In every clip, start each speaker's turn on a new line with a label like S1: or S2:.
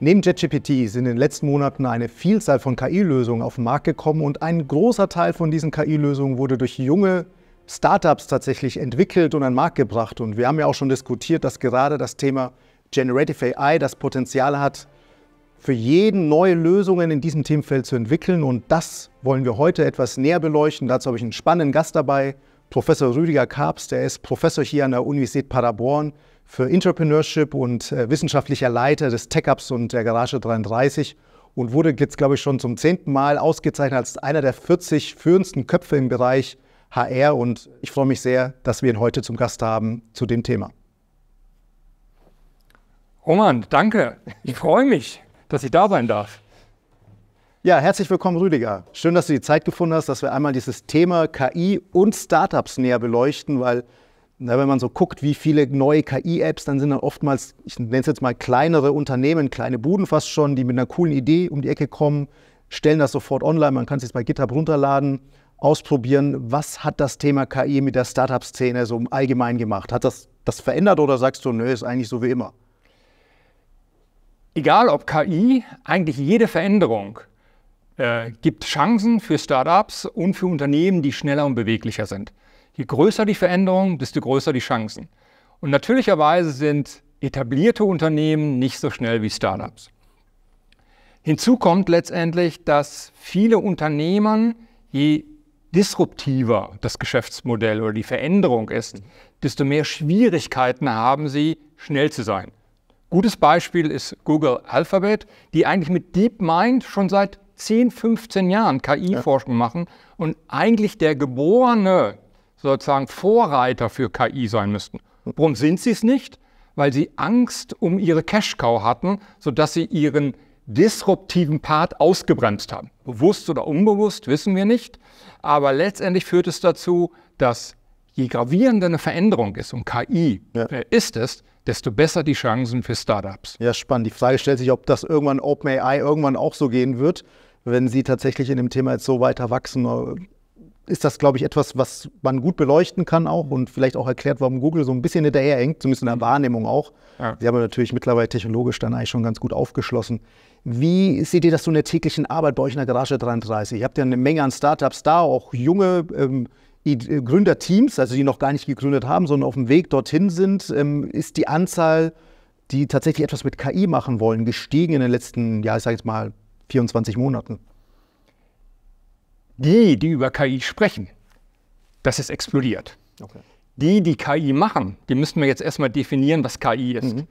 S1: Neben JetGPT sind in den letzten Monaten eine Vielzahl von KI-Lösungen auf den Markt gekommen und ein großer Teil von diesen KI-Lösungen wurde durch junge Startups tatsächlich entwickelt und an den Markt gebracht. Und wir haben ja auch schon diskutiert, dass gerade das Thema Generative AI das Potenzial hat, für jeden neue Lösungen in diesem Themenfeld zu entwickeln. Und das wollen wir heute etwas näher beleuchten. Dazu habe ich einen spannenden Gast dabei, Professor Rüdiger Karps, der ist Professor hier an der Universität Paderborn für Entrepreneurship und äh, wissenschaftlicher Leiter des TechUps und der Garage 33 und wurde jetzt, glaube ich, schon zum zehnten Mal ausgezeichnet als einer der 40 führendsten Köpfe im Bereich HR. Und ich freue mich sehr, dass wir ihn heute zum Gast haben zu dem Thema. Roman, danke. Ich freue mich, dass ich da sein darf. Ja, herzlich willkommen, Rüdiger. Schön, dass du die Zeit gefunden hast, dass wir einmal dieses Thema KI und Startups näher beleuchten, weil na, wenn man so guckt, wie viele neue KI-Apps, dann sind dann oftmals, ich nenne es jetzt mal kleinere Unternehmen, kleine Buden fast schon, die mit einer coolen Idee um die Ecke kommen, stellen das sofort online, man kann es jetzt bei GitHub runterladen, ausprobieren. Was hat das Thema KI mit der Startup-Szene so im Allgemeinen gemacht? Hat das das verändert oder sagst du, nö, ist eigentlich so wie immer?
S2: Egal ob KI, eigentlich jede Veränderung äh, gibt Chancen für Startups und für Unternehmen, die schneller und beweglicher sind. Je größer die Veränderung, desto größer die Chancen. Und natürlicherweise sind etablierte Unternehmen nicht so schnell wie Startups. Hinzu kommt letztendlich, dass viele Unternehmen, je disruptiver das Geschäftsmodell oder die Veränderung ist, desto mehr Schwierigkeiten haben sie, schnell zu sein. Gutes Beispiel ist Google Alphabet, die eigentlich mit DeepMind schon seit 10, 15 Jahren KI-Forschung ja. machen und eigentlich der geborene sozusagen Vorreiter für KI sein müssten. Warum sind sie es nicht? Weil sie Angst um ihre Cash-Cow hatten, sodass sie ihren disruptiven Part ausgebremst haben. Bewusst oder unbewusst, wissen wir nicht. Aber letztendlich führt es dazu, dass je gravierender eine Veränderung ist, und KI ja. ist es, desto besser die Chancen für Startups.
S1: Ja, spannend. Die Frage stellt sich, ob das irgendwann OpenAI irgendwann auch so gehen wird wenn sie tatsächlich in dem Thema jetzt so weiter wachsen, äh, ist das, glaube ich, etwas, was man gut beleuchten kann auch und vielleicht auch erklärt, warum Google so ein bisschen hinterherhängt, zumindest in der Wahrnehmung auch. Ja. Sie haben natürlich mittlerweile technologisch dann eigentlich schon ganz gut aufgeschlossen. Wie seht ihr das so in der täglichen Arbeit bei euch in der Garage 33? Ihr habt ja eine Menge an Startups da, auch junge ähm, äh, Gründerteams, also die noch gar nicht gegründet haben, sondern auf dem Weg dorthin sind. Ähm, ist die Anzahl, die tatsächlich etwas mit KI machen wollen, gestiegen in den letzten, ja, ich sage jetzt mal, 24 Monaten. Die, die über KI sprechen,
S2: das ist explodiert. Okay. Die, die KI machen, die müssen wir jetzt erstmal definieren, was KI ist. Mhm.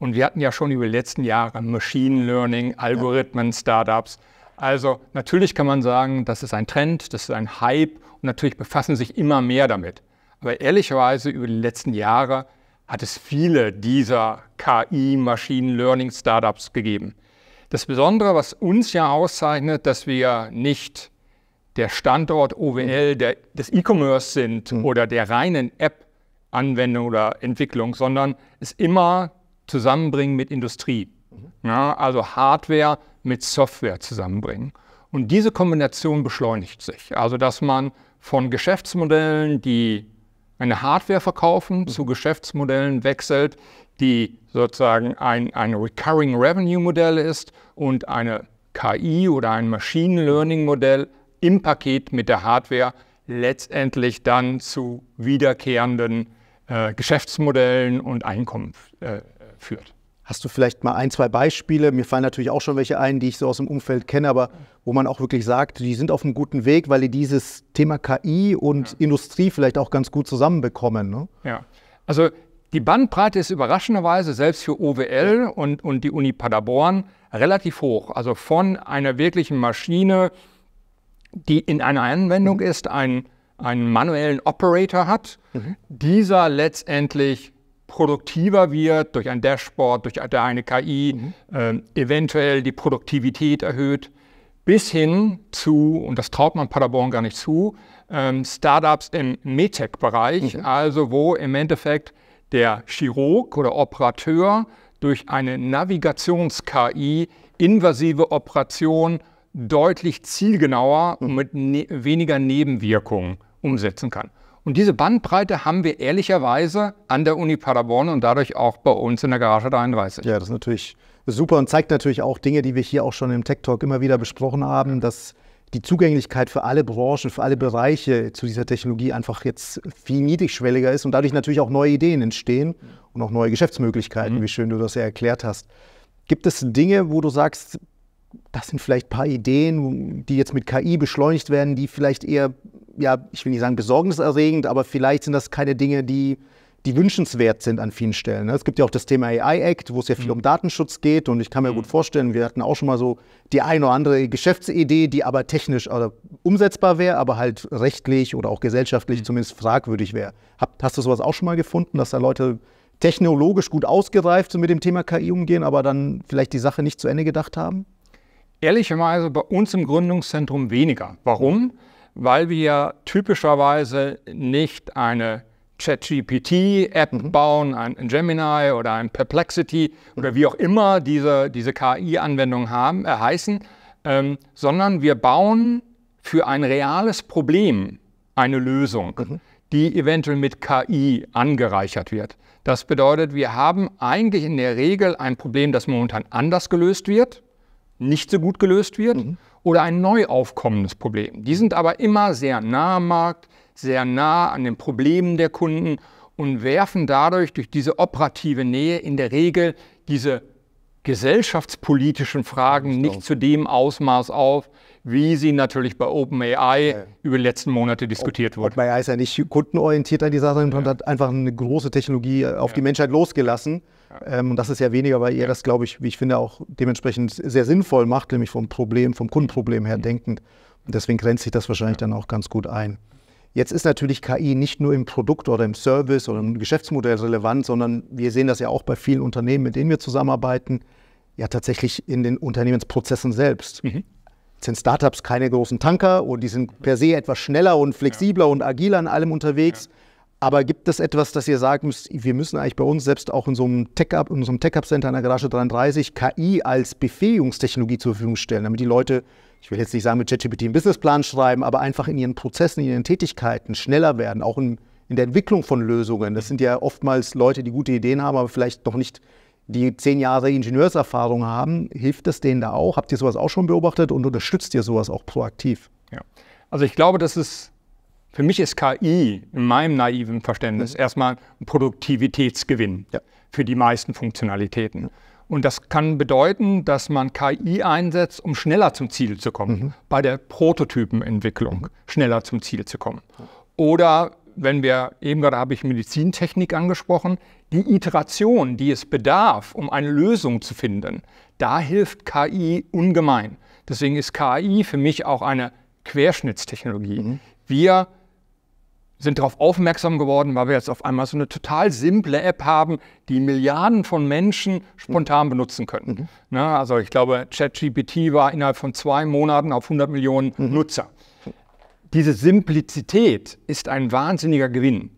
S2: Und wir hatten ja schon über die letzten Jahre Machine Learning, Algorithmen, ja. Startups. Also natürlich kann man sagen, das ist ein Trend, das ist ein Hype und natürlich befassen sich immer mehr damit. Aber ehrlicherweise über die letzten Jahre hat es viele dieser KI, Machine Learning Startups gegeben. Das Besondere, was uns ja auszeichnet, dass wir nicht der Standort OWL der, des E-Commerce sind mhm. oder der reinen App-Anwendung oder Entwicklung, sondern es immer zusammenbringen mit Industrie. Mhm. Ja, also Hardware mit Software zusammenbringen. Und diese Kombination beschleunigt sich. Also dass man von Geschäftsmodellen, die eine Hardware verkaufen, mhm. zu Geschäftsmodellen wechselt, die sozusagen ein, ein Recurring Revenue Modell ist und eine KI oder ein Machine Learning Modell im Paket mit der Hardware letztendlich dann zu wiederkehrenden äh,
S1: Geschäftsmodellen
S2: und Einkommen
S1: äh, führt. Hast du vielleicht mal ein, zwei Beispiele? Mir fallen natürlich auch schon welche ein, die ich so aus dem Umfeld kenne, aber wo man auch wirklich sagt, die sind auf einem guten Weg, weil die dieses Thema KI und ja. Industrie vielleicht auch ganz gut zusammenbekommen. Ne?
S2: Ja, also die Bandbreite ist überraschenderweise selbst für OWL und, und die Uni Paderborn relativ hoch. Also von einer wirklichen Maschine, die in einer Anwendung ist, einen, einen manuellen Operator hat, mhm. dieser letztendlich produktiver wird durch ein Dashboard, durch eine KI, mhm. äh, eventuell die Produktivität erhöht, bis hin zu, und das traut man Paderborn gar nicht zu, ähm, Startups im MedTech-Bereich, mhm. also wo im Endeffekt der Chirurg oder Operateur durch eine Navigations-KI invasive Operation deutlich zielgenauer und mit ne weniger Nebenwirkungen umsetzen kann. Und diese Bandbreite haben wir ehrlicherweise an der Uni Paderborn und dadurch
S1: auch bei uns in der Garage 33. Ja, das ist natürlich super und zeigt natürlich auch Dinge, die wir hier auch schon im Tech Talk immer wieder besprochen haben, dass die Zugänglichkeit für alle Branchen, für alle Bereiche zu dieser Technologie einfach jetzt viel niedrigschwelliger ist und dadurch natürlich auch neue Ideen entstehen und auch neue Geschäftsmöglichkeiten, mhm. wie schön du das ja erklärt hast. Gibt es Dinge, wo du sagst, das sind vielleicht ein paar Ideen, die jetzt mit KI beschleunigt werden, die vielleicht eher, ja, ich will nicht sagen besorgniserregend, aber vielleicht sind das keine Dinge, die die wünschenswert sind an vielen Stellen. Ne? Es gibt ja auch das Thema AI Act, wo es ja viel mhm. um Datenschutz geht. Und ich kann mir mhm. gut vorstellen, wir hatten auch schon mal so die eine oder andere Geschäftsidee, die aber technisch oder äh, umsetzbar wäre, aber halt rechtlich oder auch gesellschaftlich mhm. zumindest fragwürdig wäre. Hast du sowas auch schon mal gefunden, dass da Leute technologisch gut ausgereift mit dem Thema KI umgehen, aber dann vielleicht die Sache nicht zu Ende gedacht haben?
S2: Ehrlicherweise bei uns im Gründungszentrum weniger. Warum? Weil wir typischerweise nicht eine ChatGPT-App mhm. bauen, ein Gemini oder ein Perplexity oder wie auch immer diese, diese KI-Anwendungen äh, heißen, ähm, sondern wir bauen für ein reales Problem eine Lösung, mhm. die eventuell mit KI angereichert wird. Das bedeutet, wir haben eigentlich in der Regel ein Problem, das momentan anders gelöst wird, nicht so gut gelöst wird. Mhm oder ein neu aufkommendes Problem. Die sind aber immer sehr nah am Markt, sehr nah an den Problemen der Kunden und werfen dadurch durch diese operative Nähe in der Regel diese gesellschaftspolitischen Fragen nicht zu dem Ausmaß auf, wie sie natürlich bei OpenAI ja. über die letzten Monate diskutiert
S1: wurden. OpenAI ist ja nicht kundenorientiert an die Sache, sondern ja. hat einfach eine große Technologie auf ja. die Menschheit losgelassen. Ähm, und das ist ja weniger, weil ihr das, glaube ich, wie ich finde, auch dementsprechend sehr sinnvoll macht, nämlich vom Problem, vom Kundenproblem her mhm. denkend. Und deswegen grenzt sich das wahrscheinlich dann auch ganz gut ein. Jetzt ist natürlich KI nicht nur im Produkt oder im Service oder im Geschäftsmodell relevant, sondern wir sehen das ja auch bei vielen Unternehmen, mit denen wir zusammenarbeiten, ja tatsächlich in den Unternehmensprozessen selbst. Mhm. sind Startups keine großen Tanker und die sind per se etwas schneller und flexibler ja. und agiler an allem unterwegs. Ja. Aber gibt es etwas, das ihr sagt, wir müssen eigentlich bei uns selbst auch in so einem Tech-Up, in so Tech-Up-Center in der Garage 33 KI als Befähigungstechnologie zur Verfügung stellen, damit die Leute, ich will jetzt nicht sagen, mit ChatGPT einen Businessplan schreiben, aber einfach in ihren Prozessen, in ihren Tätigkeiten schneller werden, auch in, in der Entwicklung von Lösungen. Das sind ja oftmals Leute, die gute Ideen haben, aber vielleicht noch nicht die zehn Jahre Ingenieurserfahrung haben. Hilft das denen da auch? Habt ihr sowas auch schon beobachtet und unterstützt ihr sowas auch proaktiv? Ja. Also ich glaube, das ist für
S2: mich ist KI in meinem naiven Verständnis mhm. erstmal ein Produktivitätsgewinn ja. für die meisten Funktionalitäten. Und das kann bedeuten, dass man KI einsetzt, um schneller zum Ziel zu kommen, mhm. bei der Prototypenentwicklung schneller zum Ziel zu kommen. Oder wenn wir, eben gerade habe ich Medizintechnik angesprochen, die Iteration, die es bedarf, um eine Lösung zu finden, da hilft KI ungemein. Deswegen ist KI für mich auch eine Querschnittstechnologie. Mhm. Wir sind darauf aufmerksam geworden, weil wir jetzt auf einmal so eine total simple App haben, die Milliarden von Menschen spontan mhm. benutzen können. Mhm. Na, also ich glaube, ChatGPT war innerhalb von zwei Monaten auf 100 Millionen mhm. Nutzer. Diese Simplizität ist ein wahnsinniger Gewinn.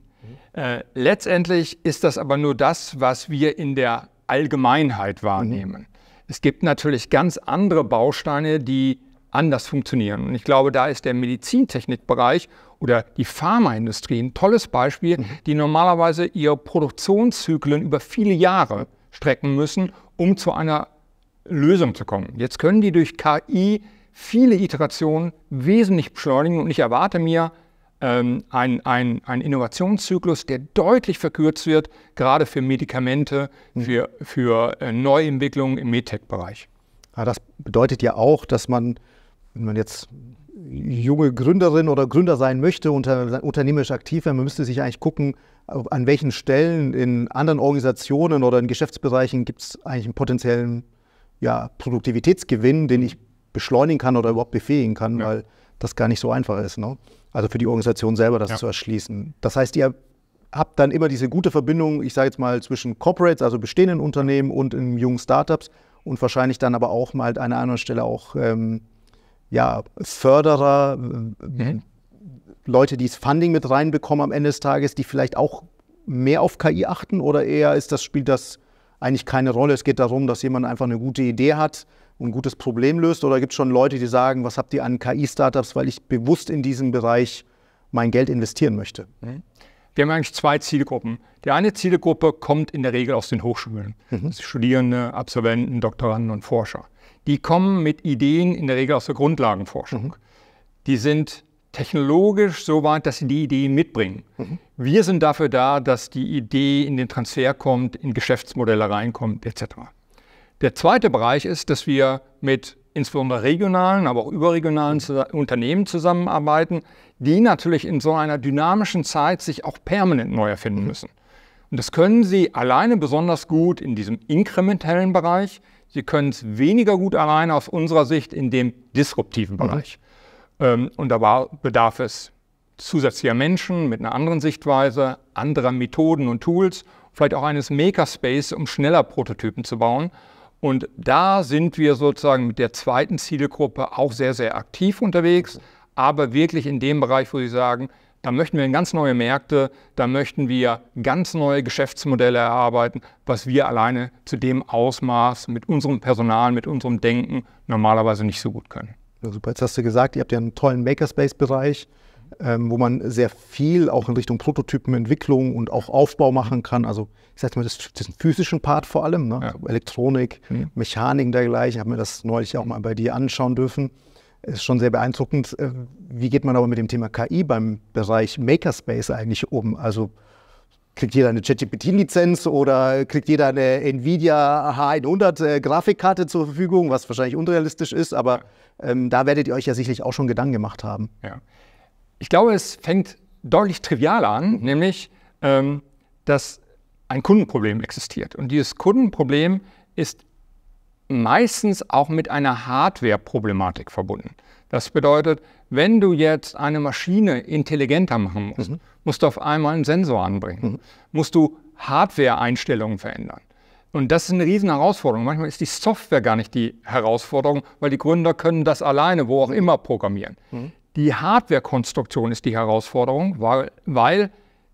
S2: Mhm. Äh, letztendlich ist das aber nur das, was wir in der Allgemeinheit mhm. wahrnehmen. Es gibt natürlich ganz andere Bausteine, die anders funktionieren. Und ich glaube, da ist der Medizintechnikbereich oder die Pharmaindustrie ein tolles Beispiel, mhm. die normalerweise ihre Produktionszyklen über viele Jahre strecken müssen, um zu einer Lösung zu kommen. Jetzt können die durch KI viele Iterationen wesentlich beschleunigen und ich erwarte mir ähm, einen ein Innovationszyklus, der deutlich verkürzt wird, gerade für Medikamente, mhm. für, für äh, Neuentwicklungen im MedTech-Bereich.
S1: Ja, ah, das bedeutet ja auch, dass man wenn man jetzt junge Gründerin oder Gründer sein möchte, unter, unternehmerisch aktiv werden, man müsste sich eigentlich gucken, an welchen Stellen in anderen Organisationen oder in Geschäftsbereichen gibt es eigentlich einen potenziellen ja, Produktivitätsgewinn, den ich beschleunigen kann oder überhaupt befähigen kann, ja. weil das gar nicht so einfach ist. Ne? Also für die Organisation selber das ja. zu erschließen. Das heißt, ihr habt dann immer diese gute Verbindung, ich sage jetzt mal, zwischen Corporates, also bestehenden Unternehmen und in jungen Startups und wahrscheinlich dann aber auch mal an einer anderen Stelle auch ähm, ja, Förderer, äh, mhm. Leute, die das Funding mit reinbekommen am Ende des Tages, die vielleicht auch mehr auf KI achten oder eher ist das, spielt das eigentlich keine Rolle? Es geht darum, dass jemand einfach eine gute Idee hat und ein gutes Problem löst oder gibt es schon Leute, die sagen, was habt ihr an KI-Startups, weil ich bewusst in diesem Bereich mein Geld investieren möchte? Mhm
S2: wir haben eigentlich zwei Zielgruppen. Die eine Zielgruppe kommt in der Regel aus den Hochschulen. Mhm. Studierende, Absolventen, Doktoranden und Forscher. Die kommen mit Ideen in der Regel aus der Grundlagenforschung. Mhm. Die sind technologisch so weit, dass sie die Ideen mitbringen. Mhm. Wir sind dafür da, dass die Idee in den Transfer kommt, in Geschäftsmodelle reinkommt, etc. Der zweite Bereich ist, dass wir mit insbesondere regionalen, aber auch überregionalen Unternehmen zusammenarbeiten, die natürlich in so einer dynamischen Zeit sich auch permanent neu erfinden müssen. Und das können sie alleine besonders gut in diesem inkrementellen Bereich. Sie können es weniger gut alleine aus unserer Sicht in dem disruptiven mhm. Bereich. Mhm. und da bedarf es zusätzlicher Menschen mit einer anderen Sichtweise, anderer Methoden und Tools, vielleicht auch eines Makerspace, um schneller Prototypen zu bauen und da sind wir sozusagen mit der zweiten Zielgruppe auch sehr, sehr aktiv unterwegs, aber wirklich in dem Bereich, wo Sie sagen, da möchten wir in ganz neue Märkte, da möchten wir ganz neue Geschäftsmodelle erarbeiten, was wir alleine zu dem Ausmaß mit unserem Personal, mit unserem Denken normalerweise
S1: nicht so gut können. Ja, super, jetzt hast du gesagt, ihr habt ja einen tollen Makerspace-Bereich ähm, wo man sehr viel auch in Richtung Prototypen, Entwicklung und auch Aufbau machen kann. Also ich sage mal, das, ist ein physischen Part vor allem, ne? ja. Also Elektronik, mhm. Mechanik dergleichen. Ich habe mir das neulich auch mal bei dir anschauen dürfen. Ist schon sehr beeindruckend. Äh, wie geht man aber mit dem Thema KI beim Bereich Makerspace eigentlich um? Also kriegt jeder eine ChatGPT-Lizenz oder kriegt jeder eine Nvidia H100-Grafikkarte äh, zur Verfügung, was wahrscheinlich unrealistisch ist, aber ähm, da werdet ihr euch ja sicherlich auch schon Gedanken gemacht haben. Ja. Ich glaube, es fängt
S2: deutlich trivial an, mhm. nämlich, ähm, dass ein Kundenproblem existiert. Und dieses Kundenproblem ist meistens auch mit einer Hardware-Problematik verbunden. Das bedeutet, wenn du jetzt eine Maschine intelligenter machen musst, mhm. musst du auf einmal einen Sensor anbringen, mhm. musst du Hardware-Einstellungen verändern. Und das ist eine riesen Herausforderung. Manchmal ist die Software gar nicht die Herausforderung, weil die Gründer können das alleine, wo auch mhm. immer, programmieren. Mhm. Die Hardware-Konstruktion ist die Herausforderung, weil, weil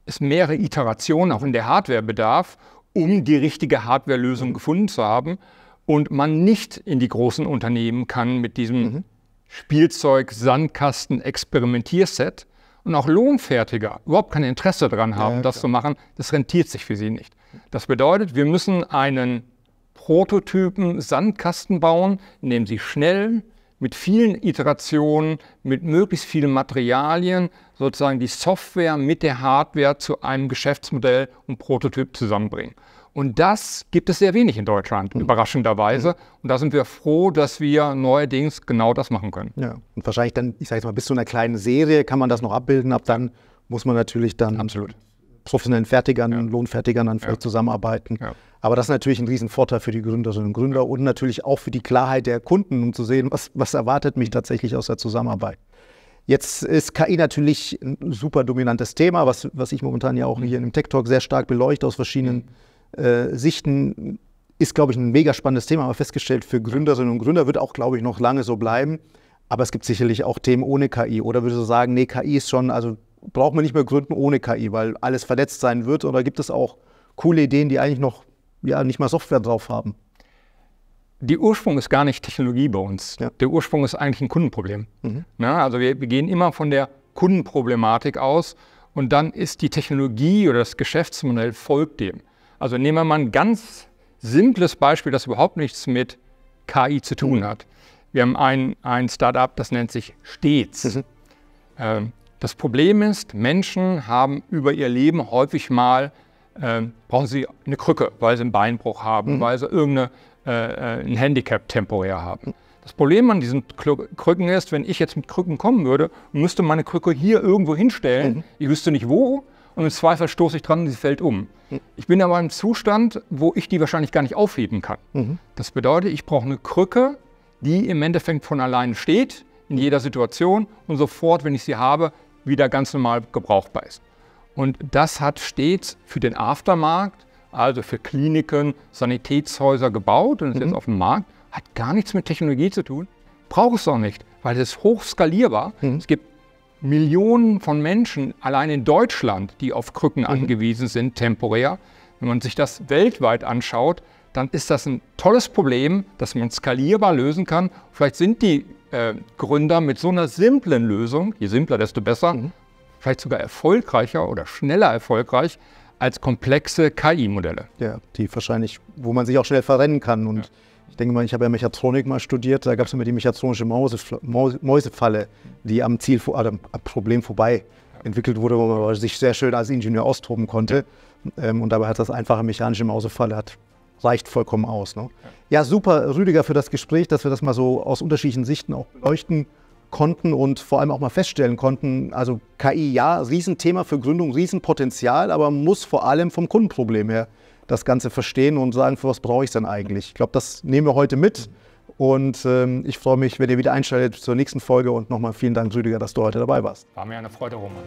S2: es mehrere Iterationen auch in der Hardware bedarf, um die richtige Hardware-Lösung gefunden zu haben und man nicht in die großen Unternehmen kann mit diesem mhm. Spielzeug, Sandkasten, Experimentierset und auch Lohnfertiger überhaupt kein Interesse daran haben, ja, das zu machen, das rentiert sich für sie nicht. Das bedeutet, wir müssen einen Prototypen Sandkasten bauen, in dem sie schnell, mit vielen Iterationen, mit möglichst vielen Materialien sozusagen die Software mit der Hardware zu einem Geschäftsmodell und Prototyp zusammenbringen. Und das gibt es sehr wenig in Deutschland, mhm. überraschenderweise. Hm. Und da sind wir froh, dass wir neuerdings
S1: genau das machen können. Ja. Und wahrscheinlich dann, ich sage jetzt mal, bis zu einer kleinen Serie kann man das noch abbilden. Ab dann muss man natürlich dann Absolut professionellen Fertigern, ja. Lohnfertigern dann ja. zusammenarbeiten. Ja. Aber das ist natürlich ein Riesenvorteil für die Gründerinnen und Gründer und natürlich auch für die Klarheit der Kunden, um zu sehen, was, was erwartet mich tatsächlich aus der Zusammenarbeit. Jetzt ist KI natürlich ein super dominantes Thema, was, was ich momentan ja auch mhm. hier im Tech Talk sehr stark beleuchte aus verschiedenen äh, Sichten. Ist, glaube ich, ein mega spannendes Thema, aber festgestellt, für Gründerinnen und Gründer wird auch, glaube ich, noch lange so bleiben. Aber es gibt sicherlich auch Themen ohne KI. Oder würdest du sagen, nee, KI ist schon, also braucht man nicht mehr gründen ohne KI, weil alles verletzt sein wird. Oder gibt es auch coole Ideen, die eigentlich noch ja, nicht mal Software drauf haben? Die Ursprung ist gar nicht Technologie bei uns. Ja. Der
S2: Ursprung ist eigentlich ein Kundenproblem. Mhm. Na, also wir, wir, gehen immer von der Kundenproblematik aus und dann ist die Technologie oder das Geschäftsmodell folgt dem. Also nehmen wir mal ein ganz simples Beispiel, das überhaupt nichts mit KI zu tun mhm. hat. Wir haben ein, ein Startup, das nennt sich Stets. Mhm. Ähm, das Problem ist, Menschen haben über ihr Leben häufig mal, äh, brauchen sie eine Krücke, weil sie einen Beinbruch haben, mhm. weil sie irgendein äh, äh Handicap temporär haben. Das Problem an diesen Krücken ist, wenn ich jetzt mit Krücken kommen würde, müsste meine Krücke hier irgendwo hinstellen, mhm. ich wüsste nicht wo, und im Zweifel stoße ich dran und sie fällt um. Mhm. Ich bin aber im Zustand, wo ich die wahrscheinlich gar nicht aufheben kann. Mhm. Das bedeutet, ich brauche eine Krücke, die im Endeffekt von alleine steht, in jeder Situation und sofort, wenn ich sie habe, wieder ganz normal gebrauchbar ist. Und das hat stets für den Aftermarkt, also für Kliniken, Sanitätshäuser gebaut und ist mhm. jetzt auf dem Markt, hat gar nichts mit Technologie zu tun, braucht es auch nicht, weil es ist hochskalierbar. Mhm. Es gibt Millionen von Menschen allein in Deutschland, die auf Krücken mhm. angewiesen sind, temporär. Wenn man sich das weltweit anschaut, dann ist das ein tolles Problem, das man skalierbar lösen kann. Vielleicht sind die äh, Gründer mit so einer simplen Lösung, je simpler, desto besser, mhm. vielleicht sogar
S1: erfolgreicher oder schneller erfolgreich
S2: als komplexe KI-Modelle.
S1: Ja, die wahrscheinlich, wo man sich auch schnell verrennen kann. Und ja. ich denke mal, ich habe ja Mechatronik mal studiert, da gab es immer die mechatronische Mäusefalle, die am Ziel, also am Problem vorbei entwickelt wurde, wo man sich sehr schön als Ingenieur austoben konnte. Ja. Ähm, und dabei hat das einfache mechanische Mausefalle hat reicht vollkommen aus. Ne? Ja, super, Rüdiger, für das Gespräch, dass wir das mal so aus unterschiedlichen Sichten auch beleuchten konnten und vor allem auch mal feststellen konnten, also KI ja, Riesenthema für Gründung, Riesenpotenzial, aber man muss vor allem vom Kundenproblem her das Ganze verstehen und sagen, für was brauche ich es denn eigentlich? Ich glaube, das nehmen wir heute mit und ähm, ich freue mich, wenn ihr wieder einschaltet zur nächsten Folge und nochmal vielen Dank, Rüdiger, dass du heute dabei warst.
S2: War mir eine Freude, Roman.